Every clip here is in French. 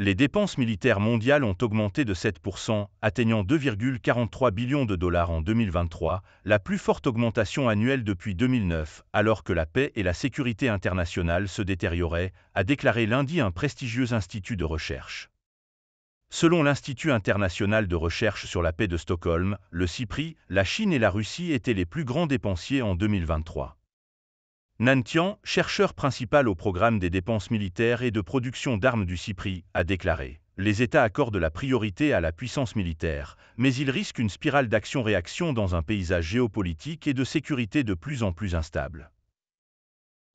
les dépenses militaires mondiales ont augmenté de 7%, atteignant 2,43 billions de dollars en 2023, la plus forte augmentation annuelle depuis 2009, alors que la paix et la sécurité internationale se détérioraient, a déclaré lundi un prestigieux institut de recherche. Selon l'Institut international de recherche sur la paix de Stockholm, le CIPRI, la Chine et la Russie étaient les plus grands dépensiers en 2023. Nantian, chercheur principal au programme des dépenses militaires et de production d'armes du CIPRI, a déclaré Les États accordent la priorité à la puissance militaire, mais ils risquent une spirale d'action-réaction dans un paysage géopolitique et de sécurité de plus en plus instable.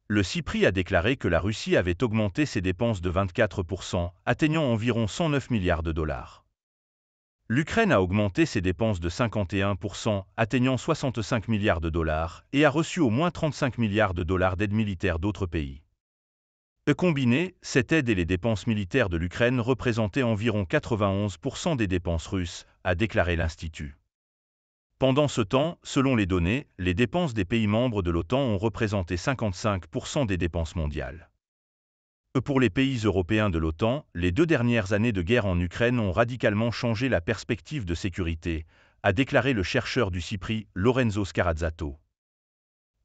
Le CIPRI a déclaré que la Russie avait augmenté ses dépenses de 24%, atteignant environ 109 milliards de dollars. L'Ukraine a augmenté ses dépenses de 51%, atteignant 65 milliards de dollars, et a reçu au moins 35 milliards de dollars d'aide militaire d'autres pays. Combinées, combiné, cette aide et les dépenses militaires de l'Ukraine représentaient environ 91% des dépenses russes, a déclaré l'Institut. Pendant ce temps, selon les données, les dépenses des pays membres de l'OTAN ont représenté 55% des dépenses mondiales. Euh, pour les pays européens de l'OTAN, les deux dernières années de guerre en Ukraine ont radicalement changé la perspective de sécurité, a déclaré le chercheur du CIPRI Lorenzo Scarazzato.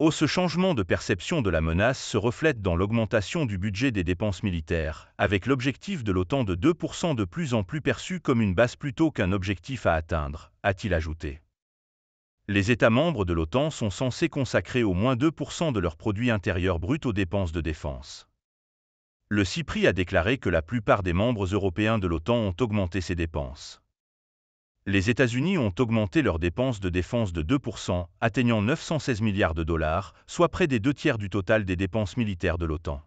Oh, ce changement de perception de la menace se reflète dans l'augmentation du budget des dépenses militaires, avec l'objectif de l'OTAN de 2% de plus en plus perçu comme une base plutôt qu'un objectif à atteindre, a-t-il ajouté. Les États membres de l'OTAN sont censés consacrer au moins 2% de leur produit intérieur brut aux dépenses de défense le CIPRI a déclaré que la plupart des membres européens de l'OTAN ont augmenté ses dépenses. Les États-Unis ont augmenté leurs dépenses de défense de 2%, atteignant 916 milliards de dollars, soit près des deux tiers du total des dépenses militaires de l'OTAN.